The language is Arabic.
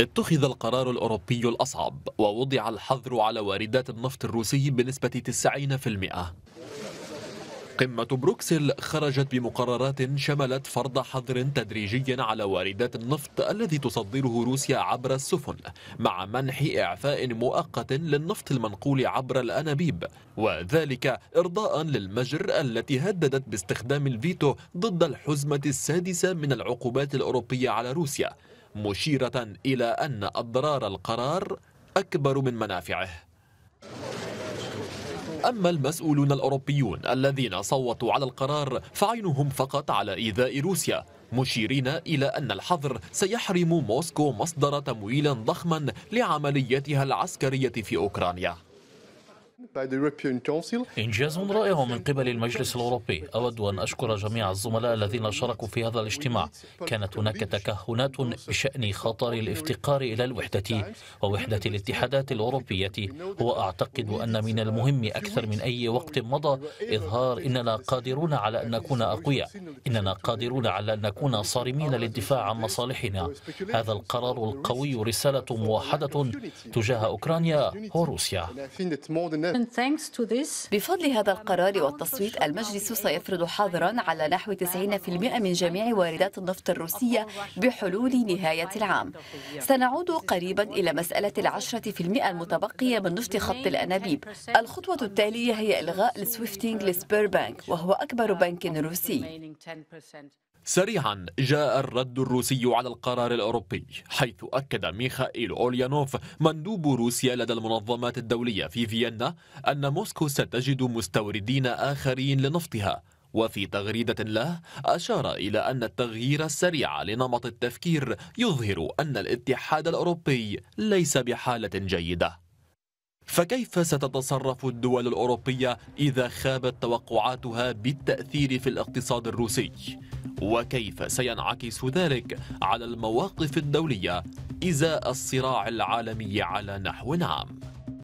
اتخذ القرار الأوروبي الأصعب ووضع الحظر على واردات النفط الروسي بنسبة 90% قمة بروكسل خرجت بمقررات شملت فرض حظر تدريجي على واردات النفط الذي تصدره روسيا عبر السفن مع منح إعفاء مؤقت للنفط المنقول عبر الأنابيب وذلك إرضاء للمجر التي هددت باستخدام الفيتو ضد الحزمة السادسة من العقوبات الأوروبية على روسيا مشيرة إلى أن أضرار القرار أكبر من منافعه أما المسؤولون الأوروبيون الذين صوتوا على القرار فعينهم فقط على إيذاء روسيا مشيرين إلى أن الحظر سيحرم موسكو مصدر تمويل ضخما لعملياتها العسكرية في أوكرانيا إنجاز رائع من قبل المجلس الأوروبي أود أن أشكر جميع الزملاء الذين شاركوا في هذا الاجتماع كانت هناك تكهنات بشأن خطر الافتقار إلى الوحدة ووحدة الاتحادات الأوروبية وأعتقد أن من المهم أكثر من أي وقت مضى إظهار إننا قادرون على أن نكون أقوياء إننا قادرون على أن نكون صارمين للدفاع عن مصالحنا هذا القرار القوي رسالة موحدة تجاه أوكرانيا وروسيا بفضل هذا القرار والتصويت المجلس سيفرض حظرا على نحو 90% من جميع واردات النفط الروسية بحلول نهاية العام سنعود قريبا إلى مسألة العشرة في المئة المتبقية من نفط خط الأنابيب الخطوة التالية هي إلغاء السويفتينج بانك وهو أكبر بنك روسي سريعا جاء الرد الروسي على القرار الأوروبي حيث أكد ميخائيل أوليانوف مندوب روسيا لدى المنظمات الدولية في فيينا أن موسكو ستجد مستوردين آخرين لنفطها وفي تغريدة له أشار إلى أن التغيير السريع لنمط التفكير يظهر أن الاتحاد الأوروبي ليس بحالة جيدة فكيف ستتصرف الدول الأوروبية إذا خابت توقعاتها بالتأثير في الاقتصاد الروسي؟ وكيف سينعكس ذلك على المواقف الدولية إزاء الصراع العالمي على نحو عام